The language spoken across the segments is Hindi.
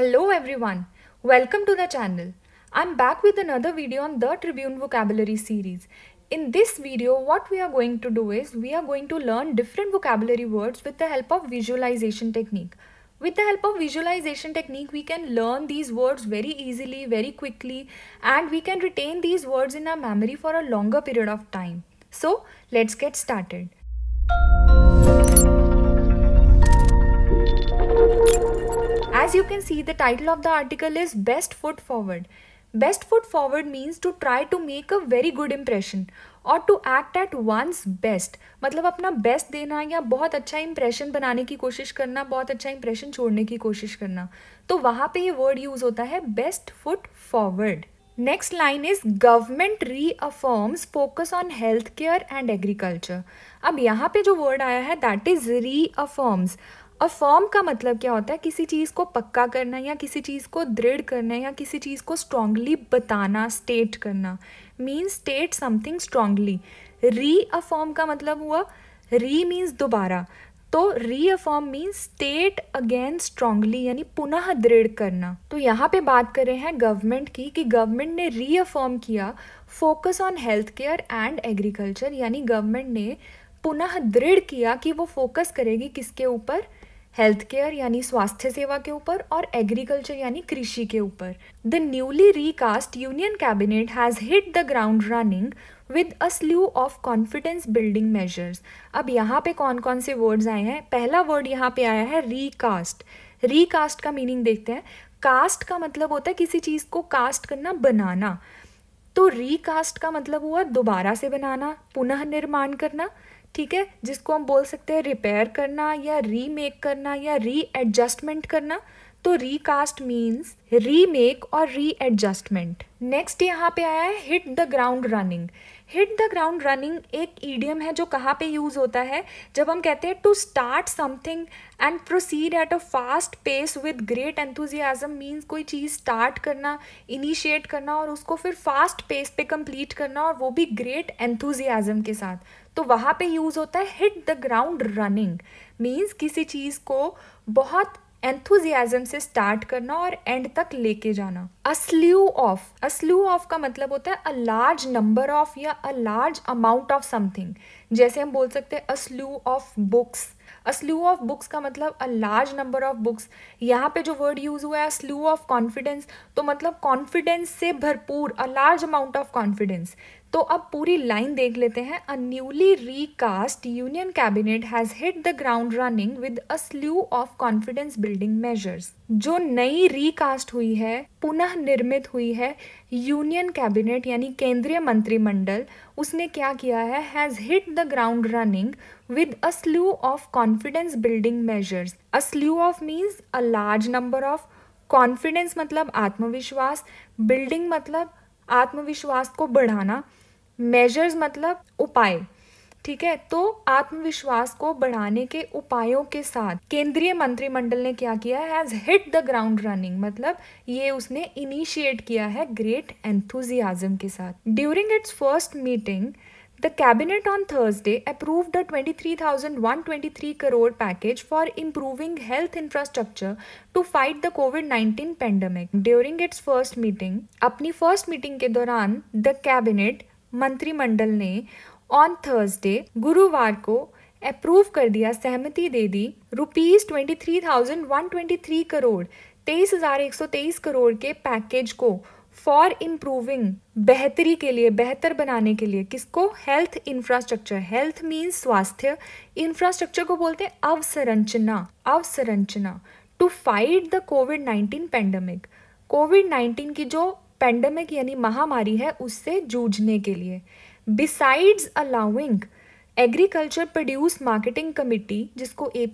Hello everyone, welcome to the channel. I'm back with another video on the Tribune vocabulary series. In this video, what we are going to do is we are going to learn different vocabulary words with the help of visualization technique. With the help of visualization technique, we can learn these words very easily, very quickly, and we can retain these words in our memory for a longer period of time. So let's get started. As you can see, the title of the article is Best Foot Forward. Best foot forward means to try to make a very good impression or to act at one's best. मतलब अपना best देना या बहुत अच्छा impression बनाने की कोशिश करना बहुत अच्छा impression छोड़ने की कोशिश करना तो वहाँ पे ये word use होता है Best Foot Forward. Next line is government reaffirms focus on health care and agriculture अब यहाँ पे जो वर्ड आया है दैट इज रीअफर्म्स और फॉर्म का मतलब क्या होता है किसी चीज़ को पक्का करना या किसी चीज़ को दृढ़ करना या किसी चीज़ को स्ट्रांगली बताना स्टेट करना मीन्स स्टेट समथिंग स्ट्रांगली री अफॉर्म का मतलब हुआ री मीन्स दोबारा तो reaffirm means state again strongly यानी पुनः दृढ़ करना तो यहाँ पे बात कर रहे हैं गवर्नमेंट की कि गवर्नमेंट ने रीअफॉर्म किया focus on health care and agriculture यानी गवर्नमेंट ने पुनः दृढ़ किया कि वो फोकस करेगी किसके ऊपर हेल्थ केयर यानी स्वास्थ्य सेवा के ऊपर और एग्रीकल्चर यानी कृषि के ऊपर the newly recast union cabinet has hit the ground running with a slew of confidence building measures अब यहाँ पे कौन कौन से वर्ड्स आए हैं पहला वर्ड यहाँ पे आया है रिकास्ट रिकास्ट का मीनिंग देखते हैं कास्ट का मतलब होता है किसी चीज़ को कास्ट करना बनाना तो रिकास्ट का मतलब हुआ दोबारा से बनाना पुनः निर्माण करना ठीक है जिसको हम बोल सकते हैं रिपेयर करना या रीमेक करना या री एडजस्टमेंट करना तो रीकास्ट मीन्स रीमेक और री एडजस्टमेंट नेक्स्ट यहाँ पे आया है hit the ground running hit the ground running एक ईडियम है जो कहाँ पे यूज़ होता है जब हम कहते हैं to start something and proceed at a fast pace with great enthusiasm means कोई चीज़ स्टार्ट करना इनिशिएट करना और उसको फिर फास्ट पेस पे कंप्लीट करना और वो भी ग्रेट एंथुजियाजम के साथ तो वहाँ पे यूज़ होता है hit the ground running means किसी चीज़ को बहुत एंथुजियाजम से स्टार्ट करना और एंड तक लेके जाना अस्ल्यू ऑफ अस्ल्यू ऑफ का मतलब होता है अ लार्ज नंबर ऑफ या a large amount of something जैसे हम बोल सकते हैं slew of books a slew of books का मतलब a large number of books यहाँ पे जो वर्ड यूज़ हुआ है स्लू ऑफ कॉन्फिडेंस तो मतलब कॉन्फिडेंस से भरपूर a large amount of confidence तो अब पूरी लाइन देख लेते हैं a newly recast union cabinet has hit the ground running with a slew of confidence building measures जो नई रीकास्ट हुई है पुनः निर्मित हुई है यूनियन कैबिनेट यानी केंद्रीय मंत्रिमंडल उसने क्या किया है has hit the ground running with a slew of confidence building measures. A slew of means a large number of confidence मतलब आत्मविश्वास बिल्डिंग मतलब आत्मविश्वास को बढ़ाना मेजर्स मतलब उपाय ठीक है तो आत्मविश्वास को बढ़ाने के उपायों के साथ केंद्रीय मंत्रिमंडल ने क्या किया has hit the ground running मतलब ये उसने इनिशिएट किया है ग्रेट एंथुजियाजम के साथ during its first meeting The cabinet on Thursday approved a 23,123 crore package for improving health infrastructure to fight the COVID-19 pandemic. During its first meeting, अपनी first meeting के दौरान the cabinet मंत्रिमंडल ने on Thursday गुरुवार को अप्रूव कर दिया सहमति दे दी rupees twenty three thousand one twenty three crore तेईस हजार एक सौ तेईस करोड़ के पैकेज को फॉर इम्प्रूविंग बेहतरी के लिए बेहतर बनाने के लिए किसको हेल्थ इंफ्रास्ट्रक्चर हेल्थ मीन्स स्वास्थ्य इंफ्रास्ट्रक्चर को बोलते हैं अवसंरचना अवसंरचना to fight the COVID nineteen pandemic COVID nineteen की जो पेंडेमिक यानी महामारी है उससे जूझने के लिए besides allowing agriculture produce marketing committee जिसको ए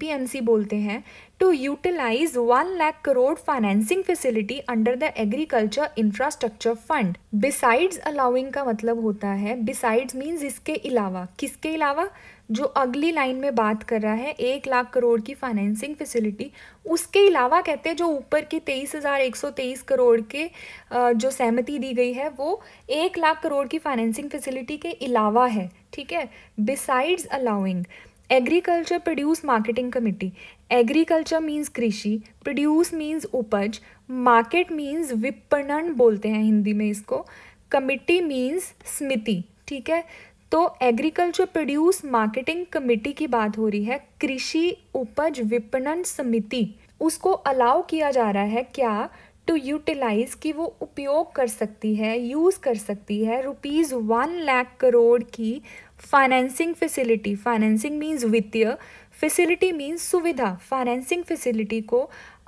बोलते हैं to utilise one lakh crore financing facility under the agriculture infrastructure fund besides allowing का मतलब होता है बिसाइड्स मीन्स इसके अलावा किसके अलावा जो अगली लाइन में बात कर रहा है एक लाख करोड़ की फाइनेंसिंग फैसिलिटी उसके अलावा कहते हैं जो ऊपर की तेईस हज़ार एक सौ तेईस करोड़ के जो सहमति दी गई है वो एक लाख करोड़ की फाइनेंसिंग फैसिलिटी के अलावा है ठीक है besides allowing agriculture produce marketing committee agriculture means कृषि प्रोड्यूस मीन्स उपज मार्केट मीन्स विपणन बोलते हैं हिंदी में इसको कमिटी मीन्स समिति ठीक है तो एग्रीकल्चर प्रोड्यूस मार्केटिंग कमेटी की बात हो रही है कृषि उपज विपणन समिति उसको अलाउ किया जा रहा है क्या टू यूटिलाइज कि वो उपयोग कर सकती है यूज़ कर सकती है रुपीज़ वन लाख करोड़ की फाइनेंसिंग फैसिलिटी फाइनेंसिंग मीन्स वित्तीय फैसिलिटी मीन्स सुविधा फाइनेंसिंग फैसिलिटी को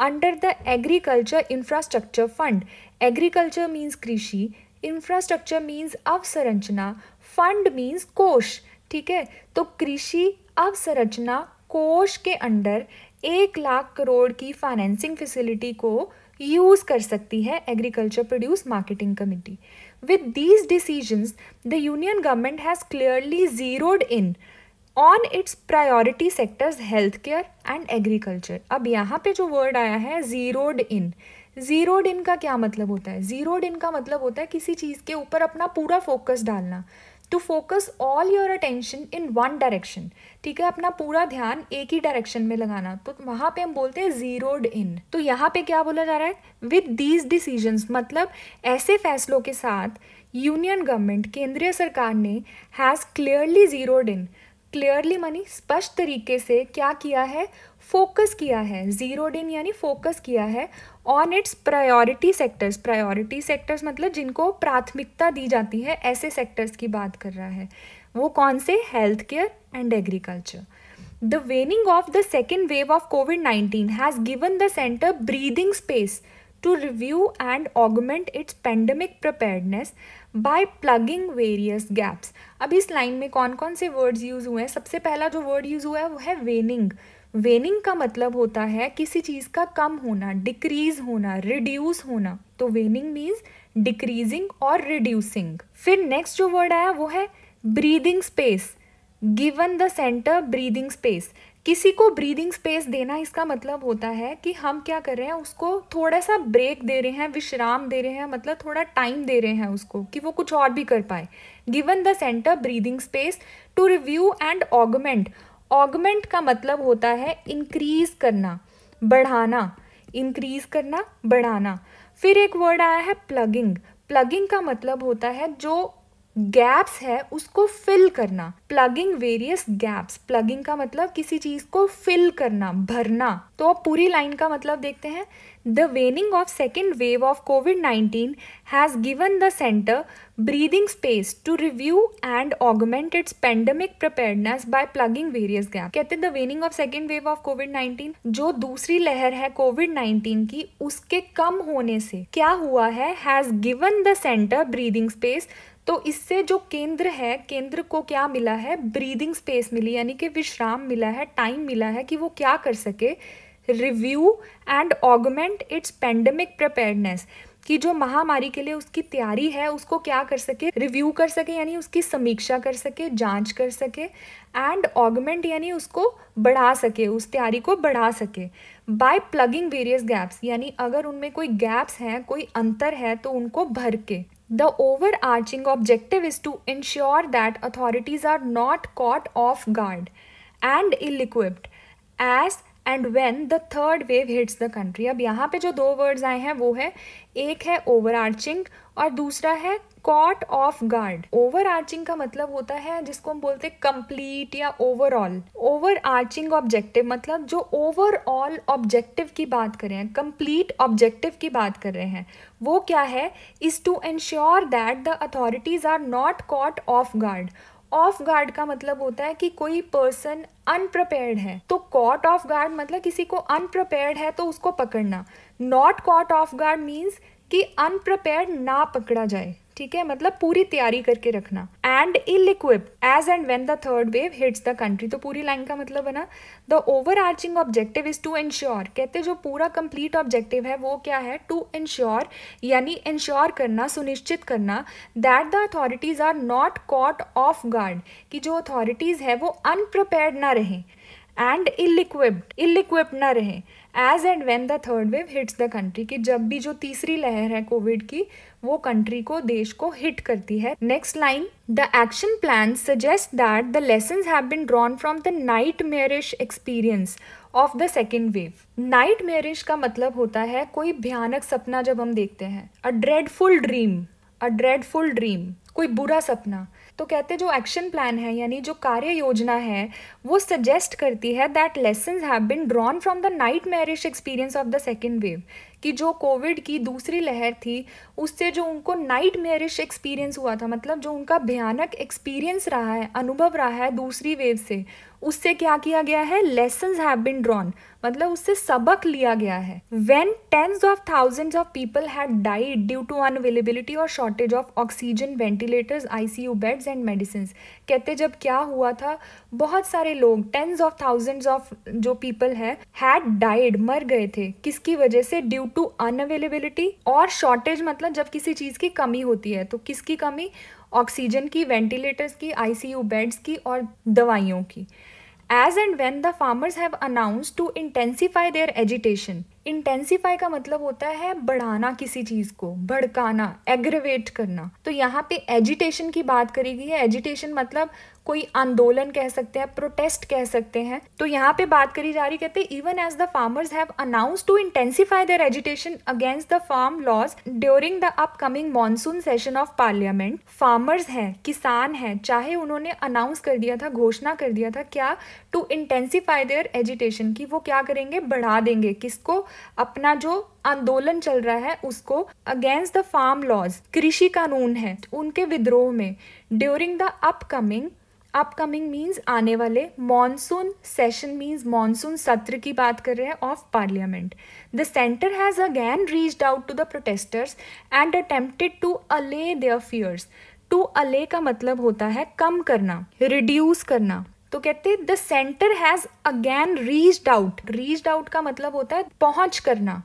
under the agriculture infrastructure fund agriculture means कृषि इंफ्रास्ट्रक्चर मीन्स अवसंरचना फंड मीन्स कोष ठीक है तो कृषि अवसंरचना कोष के अंडर एक लाख करोड़ की फाइनेंसिंग फैसिलिटी को यूज कर सकती है agriculture produce marketing committee with these decisions the union government has clearly zeroed in on its priority sectors health care and agriculture अब यहाँ पे जो वर्ड आया है जीरोड इन जीरो डिन का क्या मतलब होता है जीरोड इन का मतलब होता है किसी चीज़ के ऊपर अपना पूरा फोकस डालना to focus all your attention in one direction ठीक है अपना पूरा ध्यान एक ही डायरेक्शन में लगाना तो वहाँ पे हम बोलते हैं जीरोड इन तो यहाँ पे क्या बोला जा रहा है विद दीज डिसीजन मतलब ऐसे फैसलों के साथ यूनियन गवर्नमेंट केंद्रीय सरकार ने has clearly zeroed in clearly means स्पष्ट तरीके से क्या किया है फोकस किया है जीरोड इन यानी फोकस किया है on its priority sectors priority sectors मतलब जिनको प्राथमिकता दी जाती है ऐसे सेक्टर्स की बात कर रहा है वो कौन से health care and agriculture the waning of the second wave of COVID nineteen has given the centre breathing space to review and augment its pandemic preparedness by plugging various gaps अब इस लाइन में कौन कौन से वर्ड्स यूज हुए हैं सबसे पहला जो वर्ड यूज हुआ है वो है वेनिंग वेनिंग का मतलब होता है किसी चीज़ का कम होना डिक्रीज होना रिड्यूस होना तो वेनिंग मीन्स डिक्रीजिंग और रिड्यूसिंग फिर नेक्स्ट जो वर्ड आया वो है breathing space given the centre breathing space किसी को ब्रीदिंग स्पेस देना इसका मतलब होता है कि हम क्या कर रहे हैं उसको थोड़ा सा ब्रेक दे रहे हैं विश्राम दे रहे हैं मतलब थोड़ा टाइम दे रहे हैं उसको कि वो कुछ और भी कर पाए given the centre breathing space to review and augment augment का मतलब होता है इंक्रीज करना बढ़ाना इंक्रीज करना बढ़ाना फिर एक वर्ड आया है प्लगिंग प्लगिंग का मतलब होता है जो गैप्स है उसको फिल करना प्लगिंग वेरियस गैप्स प्लगिंग का मतलब किसी चीज को फिल करना भरना तो अब पूरी लाइन का मतलब देखते हैं the waning of second wave of COVID nineteen has given the centre breathing space to review and augment its pandemic preparedness by plugging various gap कहते the waning of second wave of COVID nineteen जो दूसरी लहर है कोविड नाइन्टीन की उसके कम होने से क्या हुआ है has given the centre breathing space तो इससे जो केंद्र है केंद्र को क्या मिला है ब्रीदिंग स्पेस मिली यानी कि विश्राम मिला है टाइम मिला है कि वो क्या कर सके review and augment its pandemic preparedness कि जो महामारी के लिए उसकी तैयारी है उसको क्या कर सके रिव्यू कर सके यानी उसकी समीक्षा कर सके जांच कर सके एंड ऑगमेंट यानी उसको बढ़ा सके उस तैयारी को बढ़ा सके बाय प्लगिंग वेरियस गैप्स यानी अगर उनमें कोई गैप्स हैं कोई अंतर है तो उनको भर के The overarching objective is to ensure that authorities are not caught off guard and ill equipped as and when the third wave hits the country अब यहाँ पे जो दो वर्ड्स आए हैं वो है एक है ओवर आर्चिंग और दूसरा है caught off guard overarching का मतलब होता है जिसको हम बोलते हैं कंप्लीट या ओवरऑल ओवर आर्चिंग ऑब्जेक्टिव मतलब जो ओवरऑल ऑब्जेक्टिव की बात कर रहे हैं कंप्लीट ऑब्जेक्टिव की बात कर रहे हैं वो क्या है is to ensure that the authorities are not caught off guard off guard का मतलब होता है कि कोई पर्सन अनप्रपेयर्ड है तो कॉट ऑफ गार्ड मतलब किसी को अनप्रपेयर्ड है तो उसको पकड़ना not caught off guard means कि अनप्रपेयर्ड ना पकड़ा जाए ठीक है मतलब पूरी तैयारी करके रखना and ill as and when the third wave hits the country तो पूरी लाइन का मतलब बना the overarching objective is to ensure कहते जो पूरा कंप्लीट ऑब्जेक्टिव है वो क्या है टू इंश्योर यानी इंश्योर करना सुनिश्चित करना that the authorities are not caught off guard कि जो अथॉरिटीज़ है वो अनप्रपेयर ना रहें एंड इलिक्विप्ड इलिक्विप्ड ना रहें as and when the third wave hits the country कि जब भी जो तीसरी लहर है कोविड की वो कंट्री को देश को हिट करती है next line the action plan suggest that the lesson have been drawn from the nightmarish experience of the second wave nightmarish का मतलब होता है कोई भयानक सपना जब हम देखते हैं a dreadful dream a dreadful dream कोई बुरा सपना तो कहते जो एक्शन प्लान है यानी जो कार्य योजना है वो सजेस्ट करती है that lesson have been drawn from the nightmarish experience of the second wave कि जो कोविड की दूसरी लहर थी उससे जो उनको नाइट मैरिज एक्सपीरियंस हुआ था मतलब जो उनका भयानक एक्सपीरियंस रहा है अनुभव रहा है दूसरी वेव से उससे क्या किया गया है लेसन हैव बिन ड्रॉन मतलब उससे सबक लिया गया है when tens of thousand of people had died due to unavailability और shortage of oxygen ventilators ICU beds and medicine कहते जब क्या हुआ था बहुत सारे लोग टेन्स ऑफ थाउजेंड ऑफ जो पीपल है हैड डाइड मर गए थे किसकी वजह से ड्यू टू अनअवेलेबिलिटी और शॉर्टेज मतलब जब किसी चीज की कमी होती है तो किसकी कमी ऑक्सीजन की वेंटिलेटर्स की आईसीयू बेड्स की और दवाइयों की as and when the farmers have announce to intensify their agitation intensify का मतलब होता है बढ़ाना किसी चीज़ को भड़काना एग्रेवेट करना तो यहाँ पे एजिटेशन की बात करी गई है एजिटेशन मतलब कोई आंदोलन कह सकते हैं प्रोटेस्ट कह सकते हैं तो यहाँ पे बात करी जा रही कहते हैं even as the farmers have announce to intensify their agitation against the farm laws during the upcoming monsoon session of parliament farmers हैं किसान हैं चाहे उन्होंने अनाउंस कर दिया था घोषणा कर दिया था क्या टू इंटेंसीफाई देयर एजिटेशन की वो क्या करेंगे बढ़ा देंगे किसको अपना जो आंदोलन चल रहा है उसको अगेंस्ट द फार्म लॉज कृषि कानून है उनके विद्रोह में during the upcoming upcoming means आने वाले मॉनसून सेशन मीन्स मॉनसून सत्र की बात कर रहे हैं of parliament the centre has again reached out to the protesters and attempted to allay their fears to allay का मतलब होता है कम करना रिड्यूस करना तो कहते हैं the centre has again reached out reached out का मतलब होता है पहुंच करना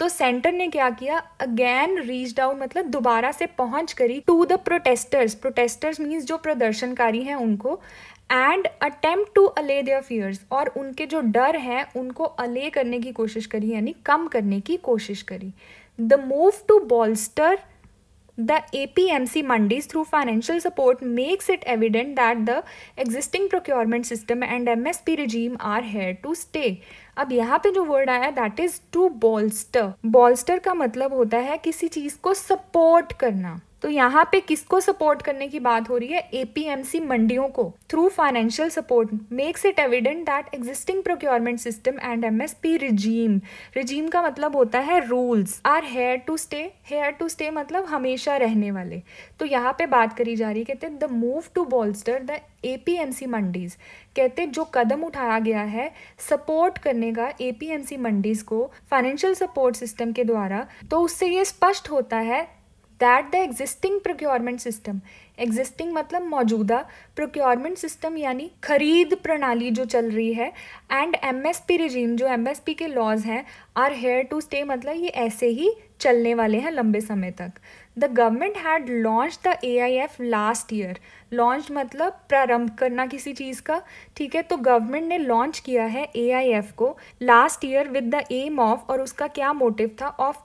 तो सेंटर ने क्या किया अगेन रीच आउट मतलब दोबारा से पहुंच करी to the protesters protesters means जो प्रदर्शनकारी हैं उनको and attempt to allay their fears और उनके जो डर हैं उनको अले करने की कोशिश करी यानी कम करने की कोशिश करी the move to bolster The APMC mandis through financial support makes it evident that the existing procurement system and MSP regime are here to stay. अब यहाँ पे जो वर्ड आया that is to bolster bolster का मतलब होता है किसी चीज को सपोर्ट करना तो यहाँ पे किसको सपोर्ट करने की बात हो रही है एपीएमसी मंडियों को through financial support makes it evident that existing procurement system and MSP regime regime का मतलब होता है rules are here to stay here to stay मतलब हमेशा रहने वाले तो यहाँ पे बात करी जा रही है कहते the move to bolster the APMC mandis कहते जो कदम उठाया गया है सपोर्ट करने का एपीएमसी मंडीज को फाइनेंशियल सपोर्ट सिस्टम के द्वारा तो उससे ये स्पष्ट होता है that the existing procurement system existing मतलब मौजूदा प्रोक्योरमेंट सिस्टम यानी खरीद प्रणाली जो चल रही है and M S P regime जो एम एस पी के लॉज हैं आर हेयर टू स्टे मतलब ये ऐसे ही चलने वाले हैं लंबे समय तक the government had launch the A I F last year launch मतलब प्रारंभ करना किसी चीज़ का ठीक है तो गवर्नमेंट ने लॉन्च किया है ए आई एफ को last year with the aim of और उसका क्या मोटिव था of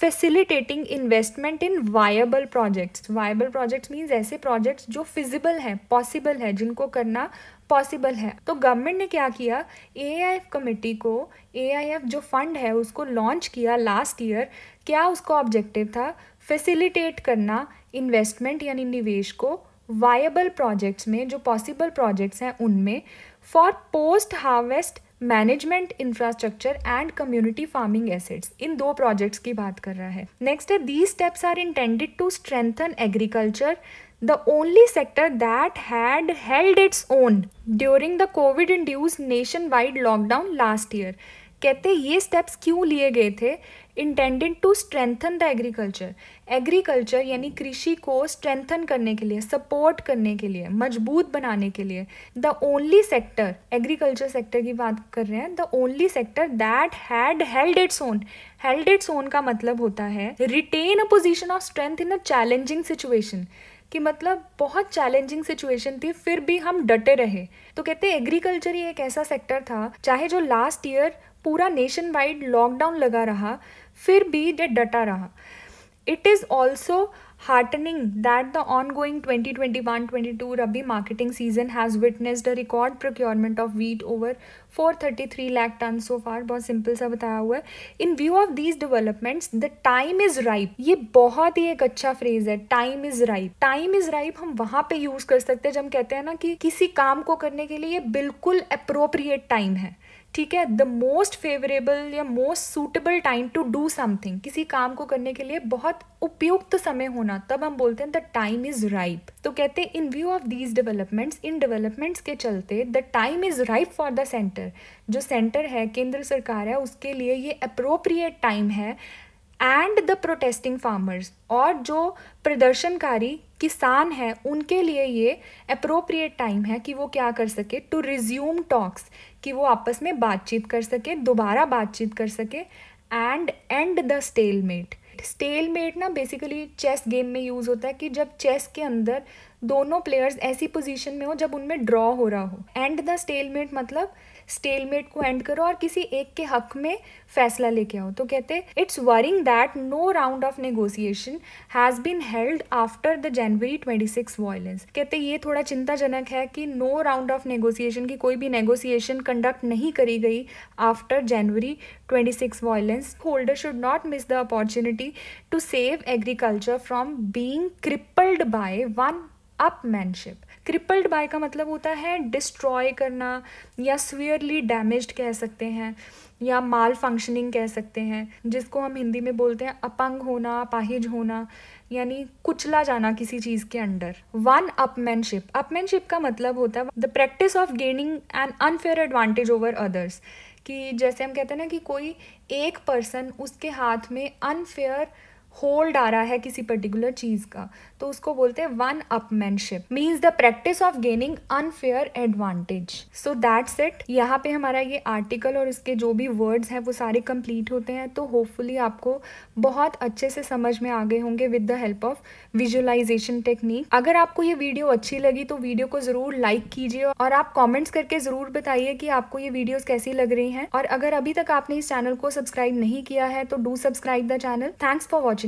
facilitating investment in viable projects viable projects means ऐसे प्रोजेक्ट्स जो फिजिबल हैं पॉसिबल है जिनको करना पॉसिबल है तो गवर्नमेंट ने क्या किया ए कमेटी को ए जो फंड है उसको लॉन्च किया लास्ट ईयर क्या उसको ऑब्जेक्टिव था फैसिलिटेट करना इन्वेस्टमेंट यानी निवेश को वायबल प्रोजेक्ट्स में जो पॉसिबल प्रोजेक्ट्स हैं उनमें for post harvest management infrastructure and community farming assets इन दो प्रोजेक्ट्स की बात कर रहा है नेक्स्ट है these steps are intended to strengthen agriculture only sector that had held its own during the COVID induced nationwide lockdown last year कहते ये स्टेप्स क्यों लिए गए थे intended to strengthen the agriculture agriculture यानी कृषि को स्ट्रेंथन करने के लिए सपोर्ट करने के लिए मजबूत बनाने के लिए the only sector agriculture sector की बात कर रहे हैं the only sector that had held its own held its own का मतलब होता है retain a position of strength in a challenging situation कि मतलब बहुत चैलेंजिंग सिचुएशन थी फिर भी हम डटे रहे तो कहते एग्रीकल्चर ही एक ऐसा सेक्टर था चाहे जो लास्ट ईयर पूरा नेशन वाइड लॉकडाउन लगा रहा फिर भी ये डटा रहा it is also heartening that the ongoing 2021-22 Rabi marketing season has witnessed a record procurement of wheat over 433 lakh tons so far bahut simple sa bataya hua hai in view of these developments the time is ripe ye bahut hi ek acha phrase hai time is ripe time is ripe hum wahan pe use कर सकते हैं जब हम कहते हैं ना कि किसी काम को करने के लिए bilkul appropriate time hai ठीक है द मोस्ट फेवरेबल या most suitable time to do something किसी काम को करने के लिए बहुत उपयुक्त समय होना तब हम बोलते हैं द टाइम इज राइप तो कहते हैं in view of these developments इन डेवलपमेंट्स के चलते the time is ripe for the centre जो सेंटर है केंद्र सरकार है उसके लिए ये अप्रोप्रिएट टाइम है एंड द प्रोटेस्टिंग फार्मर्स और जो प्रदर्शनकारी किसान हैं उनके लिए ये अप्रोप्रिएट टाइम है कि वो क्या कर सके टू रिज्यूम टॉक्स कि वो आपस में बातचीत कर सके दोबारा बातचीत कर सके and and the stalemate stalemate ना बेसिकली चेस गेम में यूज़ होता है कि जब चेस के अंदर दोनों प्लेयर्स ऐसी पोजीशन में हो जब उनमें ड्रॉ हो रहा हो एंड द स्टेलमेट मतलब स्टेलमेट को एंड करो और किसी एक के हक में फैसला लेके आओ तो कहते it's worrying that no round of negotiation has been held after the January twenty six violence कहते ये थोड़ा चिंताजनक है कि नो राउंड ऑफ नेगोसिएशन की कोई भी नेगोसिएशन कंडक्ट नहीं करी गई after January twenty six violence holder should not miss the opportunity to save agriculture from being crippled by one upmanship crippled by का मतलब होता है डिस्ट्रॉय करना या स्वियरली डैमेज कह सकते हैं या माल फंक्शनिंग कह सकते हैं जिसको हम हिंदी में बोलते हैं अपंग होना पाहिज होना यानी कुचला जाना किसी चीज़ के अंडर वन अपमैनशिप अपमैनशिप का मतलब होता है the practice of gaining an unfair advantage over others कि जैसे हम कहते हैं ना कि कोई एक पर्सन उसके हाथ में अनफेयर होल्ड आ रहा है किसी पर्टिकुलर चीज़ का तो उसको बोलते हैं one upmanship means the practice of gaining unfair advantage so that's it यहाँ पे हमारा ये आर्टिकल और इसके जो भी वर्ड्स हैं वो सारे कंप्लीट होते हैं तो होपफुली आपको बहुत अच्छे से समझ में आ गए होंगे with the help of visualisation technique अगर आपको ये वीडियो अच्छी लगी तो वीडियो को ज़रूर लाइक कीजिए और आप कॉमेंट्स करके ज़रूर बताइए कि आपको ये वीडियोज कैसी लग रही हैं और अगर अभी तक आपने इस चैनल को सब्सक्राइब नहीं किया है तो do subscribe the channel thanks for watching